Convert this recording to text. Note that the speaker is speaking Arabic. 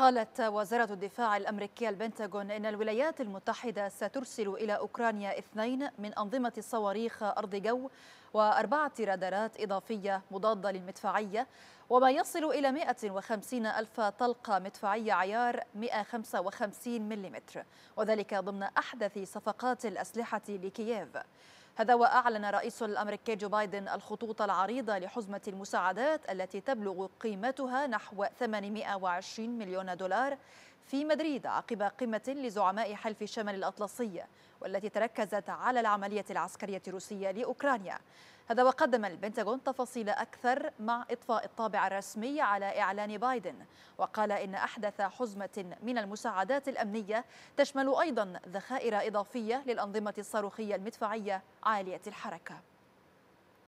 قالت وزارة الدفاع الأمريكية البنتاغون إن الولايات المتحدة سترسل إلى أوكرانيا اثنين من أنظمة صواريخ أرض جو وأربعة رادارات إضافية مضادة للمدفعية وما يصل إلى 150 ألف طلقة مدفعية عيار 155 ملم وذلك ضمن أحدث صفقات الأسلحة لكييف هذا وأعلن رئيس الأمريكي جو بايدن الخطوط العريضة لحزمة المساعدات التي تبلغ قيمتها نحو 820 مليون دولار في مدريد عقب قمة لزعماء حلف الشمال الأطلسي والتي تركزت على العملية العسكرية الروسية لأوكرانيا هذا وقدم البنتاغون تفاصيل أكثر مع إطفاء الطابع الرسمي على إعلان بايدن وقال إن أحدث حزمة من المساعدات الأمنية تشمل أيضا ذخائر إضافية للأنظمة الصاروخية المدفعية عالية الحركة